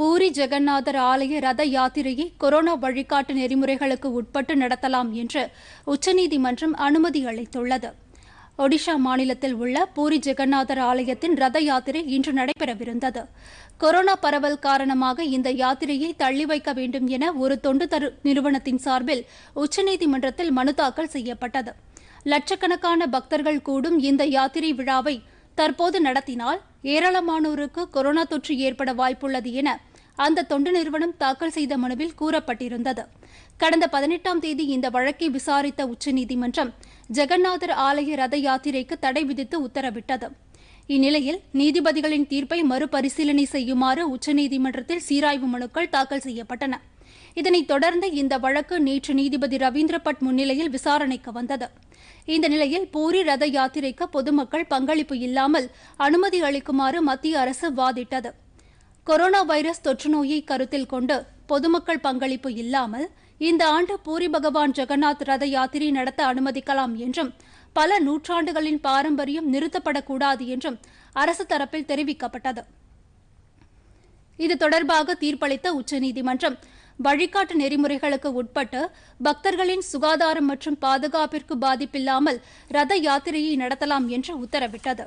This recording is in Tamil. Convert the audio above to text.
பூரி ஜெகநாதர் ஆலய ரத யாத்திரையை கொரோனா வழிகாட்டு நெறிமுறைகளுக்கு உட்பட்டு நடத்தலாம் என்று உச்சநீதிமன்றம் அனுமதி அளித்துள்ளது ஒடிஷா மாநிலத்தில் உள்ள பூரி ஜெகநாதர் ஆலயத்தின் ரத யாத்திரை இன்று நடைபெறவிருந்தது கொரோனா பரவல் காரணமாக இந்த யாத்திரையை தள்ளி வைக்க வேண்டும் என ஒரு தொண்டு தரு நிறுவனத்தின் சார்பில் உச்சநீதிமன்றத்தில் மனு தாக்கல் செய்யப்பட்டது லட்சக்கணக்கான பக்தர்கள் கூடும் இந்த யாத்திரை விழாவை தற்போது நடத்தினால் ஏராளமானோருக்கு கொரோனா தொற்று ஏற்பட வாய்ப்புள்ளது என அந்த தொண்டு நிறுவனம் தாக்கல் செய்த மனுவில் கூறப்பட்டிருந்தது கடந்த பதினெட்டாம் தேதி இந்த வழக்கை விசாரித்த உச்சநீதிமன்றம் ஜெகநாதர் ஆலய ரத யாத்திரைக்கு தடை விதித்து உத்தரவிட்டது இந்நிலையில் நீதிபதிகளின் தீர்ப்பை மறுபரிசீலனை செய்யுமாறு உச்சநீதிமன்றத்தில் சீராய்வு மனுக்கள் தாக்கல் செய்யப்பட்டன இதனைத் தொடர்ந்து இந்த வழக்கு நேற்று நீதிபதி ரவீந்திரபட் முன்னிலையில் விசாரணைக்கு வந்தது இந்த நிலையில் பூரி ரத யாத்திரைக்கு பொதுமக்கள் பங்களிப்பு இல்லாமல் அனுமதி அளிக்குமாறு மத்திய அரசு வாதிட்டது கொரோனா வைரஸ் தொற்று நோயை கருத்தில் கொண்டு பொதுமக்கள் பங்களிப்பு இல்லாமல் இந்த ஆண்டு பூரி பகவான் ஜெகநாத் ரத யாத்திரை நடத்த அனுமதிக்கலாம் என்றும் பல நூற்றாண்டுகளின் பாரம்பரியம் நிறுத்தப்படக்கூடாது என்றும் அரசு தரப்பில் தெரிவிக்கப்பட்டது இது தொடர்பாக தீர்ப்பளித்த உச்சநீதிமன்றம் வழிகாட்டு நெறிமுறைகளுக்கு உட்பட்டு பக்தர்களின் சுகாதாரம் மற்றும் பாதுகாப்பிற்கு பாதிப்பில்லாமல் ரத யாத்திரையை நடத்தலாம் என்று உத்தரவிட்டது